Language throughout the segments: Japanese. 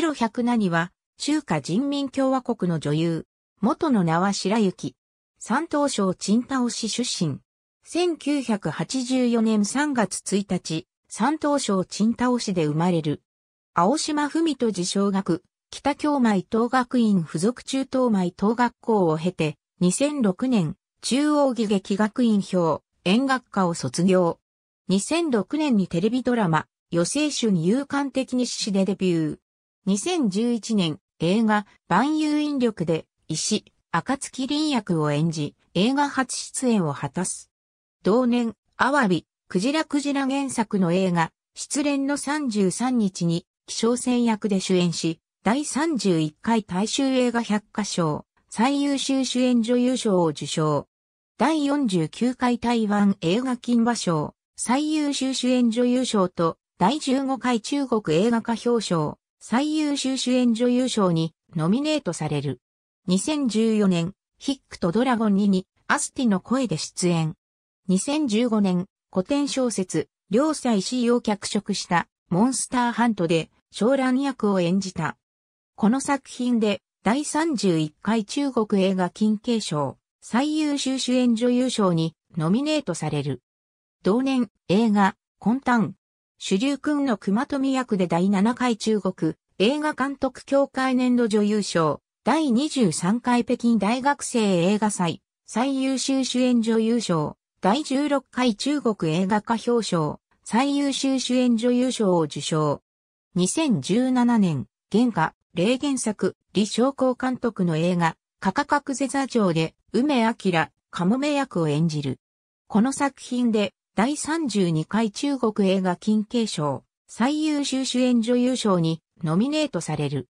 白百何は、中華人民共和国の女優。元の名は白雪。山東省陳田市出身。1984年3月1日、山東省陳田市で生まれる。青島文人自小学、北京米東学院附属中東米東学校を経て、2006年、中央儀劇学院表、演学科を卒業。2006年にテレビドラマ、余生春勇敢的日誌でデビュー。2011年、映画、万有引力で、石、暁林役を演じ、映画初出演を果たす。同年、アワビ、クジラクジラ原作の映画、失恋の33日に、気象戦役で主演し、第31回大衆映画百科賞、最優秀主演女優賞を受賞。第49回台湾映画金馬賞、最優秀主演女優賞と、第15回中国映画化表彰、最優秀主演女優賞にノミネートされる。2014年、ヒックとドラゴン2にアスティの声で出演。2015年、古典小説、両妻 C を脚色したモンスターハントで小蘭役を演じた。この作品で第31回中国映画金継賞最優秀主演女優賞にノミネートされる。同年映画、混沌、主流君の熊富役で第7回中国映画監督協会年度女優賞、第23回北京大学生映画祭、最優秀主演女優賞、第16回中国映画化表彰、最優秀主演女優賞を受賞。2017年、原画、霊原作、李昌光監督の映画、カカカクゼザ城で、梅明、カモメ役を演じる。この作品で、第32回中国映画金継賞、最優秀主演女優賞にノミネートされる。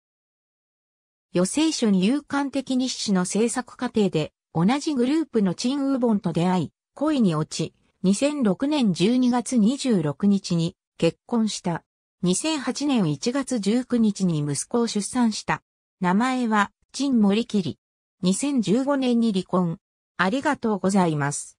予生書に勇敢的日誌の制作過程で、同じグループのチン・ウーボンと出会い、恋に落ち、2006年12月26日に結婚した。2008年1月19日に息子を出産した。名前は、陳森切。2015年に離婚。ありがとうございます。